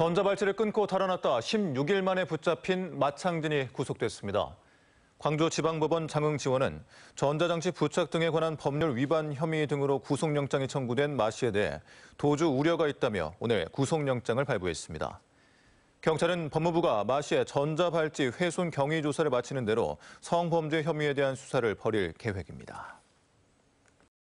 전자발찌를 끊고 달아났다 16일 만에 붙잡힌 마창진이 구속됐습니다. 광주지방법원 장흥지원은 전자장치 부착 등에 관한 법률 위반 혐의 등으로 구속영장이 청구된 마 씨에 대해 도주 우려가 있다며 오늘 구속영장을 발부했습니다. 경찰은 법무부가 마 씨의 전자발찌 훼손 경위 조사를 마치는 대로 성범죄 혐의에 대한 수사를 벌일 계획입니다.